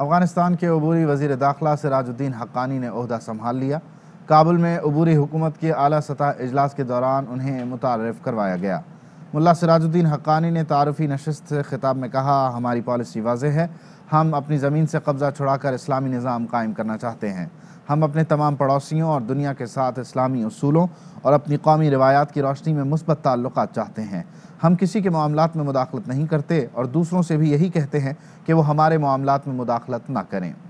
अफगानिस्तान के अबूरी वजीर दाखिला सिराजुद्दीन हक्कानी ने अहदा संभाल लिया काबुल में अबूरी हुकूमत के अली सतह अजलास के दौरान उन्हें मुतारफ़ करवाया गया मुला सराजुद्दीन हकानी ने तारफ़ी नशस्त से खिताब में कहा हमारी पॉलिसी वाज है हम अपनी ज़मीन से कब्ज़ा छुड़ाकर इस्लामी निज़ाम कायम करना चाहते हैं हम अपने तमाम पड़ोसियों और दुनिया के साथ इस्लामी असूलों और अपनी कौमी रवायात की रोशनी में मुस्बत ताल्लुक चाहते हैं हम किसी के मामला में मुदाखलत नहीं करते और दूसरों से भी यही कहते हैं कि वो हमारे मामला में मुदाखलत ना करें